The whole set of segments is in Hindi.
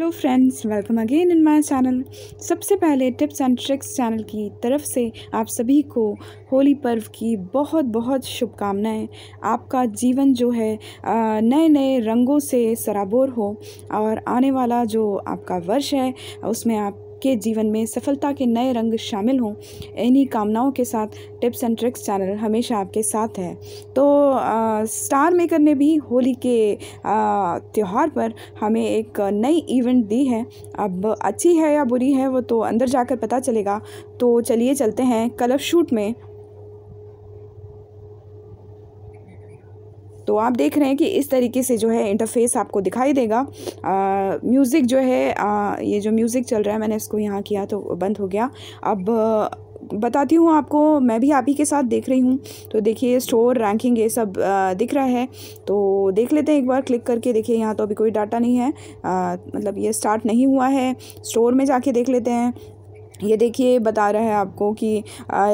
hello friends welcome again in my channel सबसे पहले टिप्स एंड ट्रिक्स चैनल की तरफ से आप सभी को होली पर्व की बहुत बहुत शुभकामनाएं आपका जीवन जो है नए नए रंगों से सराबोर हो और आने वाला जो आपका वर्ष है उसमें आप के जीवन में सफलता के नए रंग शामिल हों इन्हीं कामनाओं के साथ टिप्स एंड ट्रिक्स चैनल हमेशा आपके साथ है तो आ, स्टार मेकर ने भी होली के त्यौहार पर हमें एक नई इवेंट दी है अब अच्छी है या बुरी है वो तो अंदर जाकर पता चलेगा तो चलिए चलते हैं कलर शूट में तो आप देख रहे हैं कि इस तरीके से जो है इंटरफेस आपको दिखाई देगा म्यूज़िक जो है आ, ये जो म्यूज़िक चल रहा है मैंने इसको यहाँ किया तो बंद हो गया अब बताती हूँ आपको मैं भी आप ही के साथ देख रही हूँ तो देखिए स्टोर रैंकिंग ये सब आ, दिख रहा है तो देख लेते हैं एक बार क्लिक करके देखिए यहाँ तो अभी कोई डाटा नहीं है आ, मतलब ये स्टार्ट नहीं हुआ है स्टोर में जाके देख लेते हैं ये देखिए बता रहा है आपको कि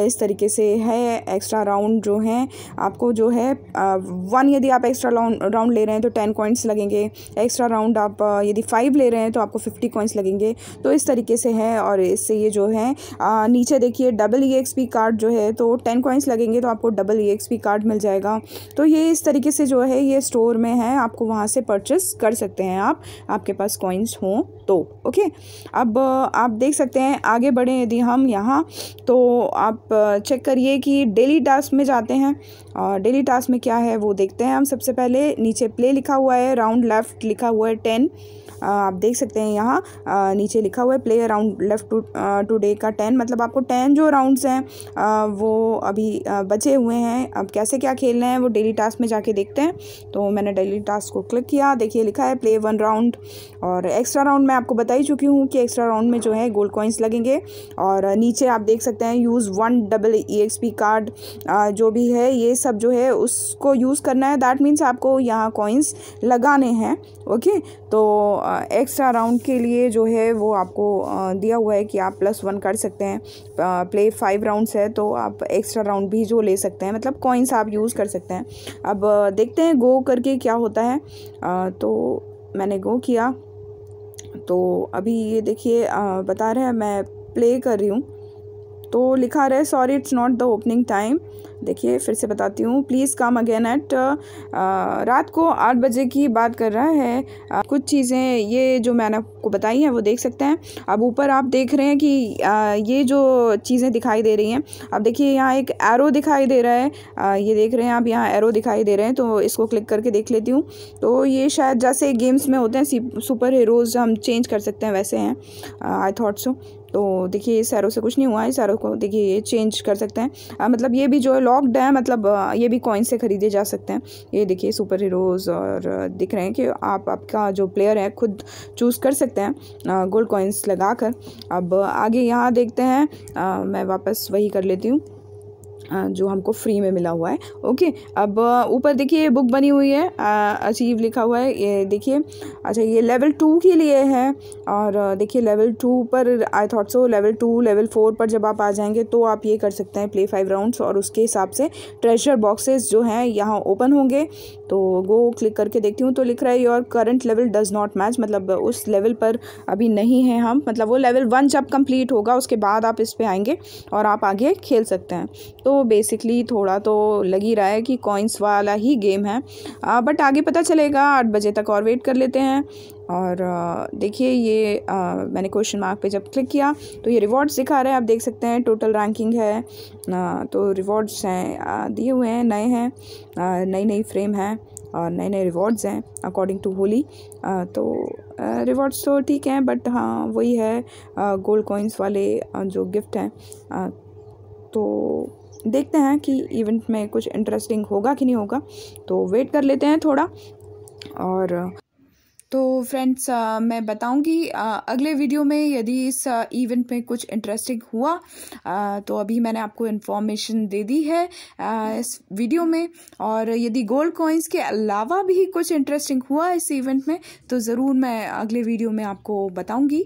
इस तरीके से है एक्स्ट्रा राउंड जो है आपको जो है वन यदि आप एक्स्ट्रा राउंड ले रहे हैं तो टेन कॉइंट्स लगेंगे एक्स्ट्रा राउंड आप यदि फाइव ले रहे हैं तो आपको फिफ्टी कॉइंट्स लगेंगे तो इस तरीके से है और इससे ये जो है नीचे देखिए double E X P card जो है तो टेन कॉइंस लगेंगे तो आपको double E X P card मिल जाएगा तो ये इस तरीके से जो है ये स्टोर में है आपको वहाँ से परचेस कर सकते हैं आप आपके पास कॉइन्स हों तो ओके अब आप देख सकते हैं आगे बढ़ें यदि हम यहाँ तो आप चेक करिए कि डेली टास्क में जाते हैं और डेली टास्क में क्या है वो देखते हैं हम सबसे पहले नीचे प्ले लिखा हुआ है राउंड लेफ़्ट लिखा हुआ है टेन आप देख सकते हैं यहाँ नीचे लिखा हुआ है play around left to today का टेन मतलब आपको टेन जो राउंड्स हैं वो अभी बचे हुए हैं अब कैसे क्या खेलना है वो डेली टास्क में जाके देखते हैं तो मैंने डेली टास्क को क्लिक किया देखिए लिखा है प्ले वन राउंड और एक्स्ट्रा राउंड में आपको बता ही चुकी हूँ कि एक्स्ट्रा राउंड में जो है गोल्ड कॉइन्स लगेंगे और नीचे आप देख सकते हैं use one double E P card जो भी है ये सब जो है उसको यूज़ करना है दैट मीन्स आपको यहाँ कॉइन्स लगाने हैं ओके तो एक्स्ट्रा राउंड के लिए जो है वो आपको दिया हुआ है कि आप प्लस वन कर सकते हैं प्ले फाइव राउंड्स है तो आप एक्स्ट्रा राउंड भी जो ले सकते हैं मतलब कॉइन्स आप यूज़ कर सकते हैं अब देखते हैं गो करके क्या होता है तो मैंने गो किया तो अभी ये देखिए बता रहे हैं मैं प्ले कर रही हूँ तो लिखा रहे sorry it's not the opening time देखिए फिर से बताती हूँ प्लीज़ कम अगेन एट रात को आठ बजे की बात कर रहा है आ, कुछ चीज़ें ये जो मैंने आपको बताई हैं वो देख सकते हैं अब ऊपर आप देख रहे हैं कि आ, ये जो चीज़ें दिखाई दे रही हैं अब देखिए यहाँ एक एरो दिखाई दे रहा है आ, ये देख रहे हैं आप यहाँ एरो दिखाई दे रहे हैं तो इसको क्लिक करके देख लेती हूँ तो ये शायद जैसे गेम्स में होते हैं सुपर हीरोज़ हम चेंज कर सकते हैं वैसे हैं आई थॉट सो तो देखिए इस सैरों से कुछ नहीं हुआ इस सैरों को देखिए ये चेंज कर सकते हैं आ, मतलब ये भी जो है लॉक्ड है मतलब ये भी कॉइन से ख़रीदे जा सकते हैं ये देखिए सुपर हीरोज़ और दिख रहे हैं कि आप आपका जो प्लेयर है खुद चूज़ कर सकते हैं गोल्ड कॉइन्स लगा कर अब आगे यहाँ देखते हैं आ, मैं वापस वही कर लेती हूँ जो हमको फ्री में मिला हुआ है ओके अब ऊपर देखिए ये बुक बनी हुई है अचीव लिखा हुआ है ये देखिए अच्छा ये लेवल टू के लिए है और देखिए लेवल टू पर I thought so level two level four पर जब आप आ जाएंगे तो आप ये कर सकते हैं प्ले फाइव राउंड्स और उसके हिसाब से ट्रेजर बॉक्सेस जो हैं यहाँ ओपन होंगे तो गो क्लिक करके देखती हूँ तो लिख रहा है your current level does not match मतलब उस लेवल पर अभी नहीं है हम मतलब वो लेवल वन जब कंप्लीट होगा उसके बाद आप इस पर आएंगे और आप आगे खेल सकते हैं तो बेसिकली थोड़ा तो लग ही रहा है कि कॉइंस वाला ही गेम है आ, बट आगे पता चलेगा आठ बजे तक और वेट कर लेते हैं और देखिए ये आ, मैंने क्वेश्चन मार्क पे जब क्लिक किया तो ये रिवॉर्ड्स दिखा रहे हैं आप देख सकते हैं टोटल रैंकिंग है आ, तो रिवॉर्ड्स हैं दिए हुए हैं नए हैं नई नई फ्रेम हैं और नए नए रिवॉर्ड्स हैं अकॉर्डिंग टू होली तो रिवॉर्ड्स तो ठीक हैं बट हाँ वही है गोल्ड कॉइन्स वाले जो गिफ्ट हैं तो देखते हैं कि इवेंट में कुछ इंटरेस्टिंग होगा कि नहीं होगा तो वेट कर लेते हैं थोड़ा और तो फ्रेंड्स uh, मैं बताऊंगी uh, अगले वीडियो में यदि इस इवेंट uh, में कुछ इंटरेस्टिंग हुआ आ, तो अभी मैंने आपको इन्फॉर्मेशन दे दी है आ, इस वीडियो में और यदि गोल्ड कॉइन्स के अलावा भी कुछ इंटरेस्टिंग हुआ इस इवेंट में तो ज़रूर मैं अगले वीडियो में आपको बताऊंगी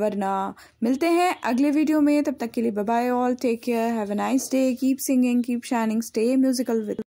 वरना मिलते हैं अगले वीडियो में तब तक के लिए bye all take care have a nice day keep singing keep shining stay musical with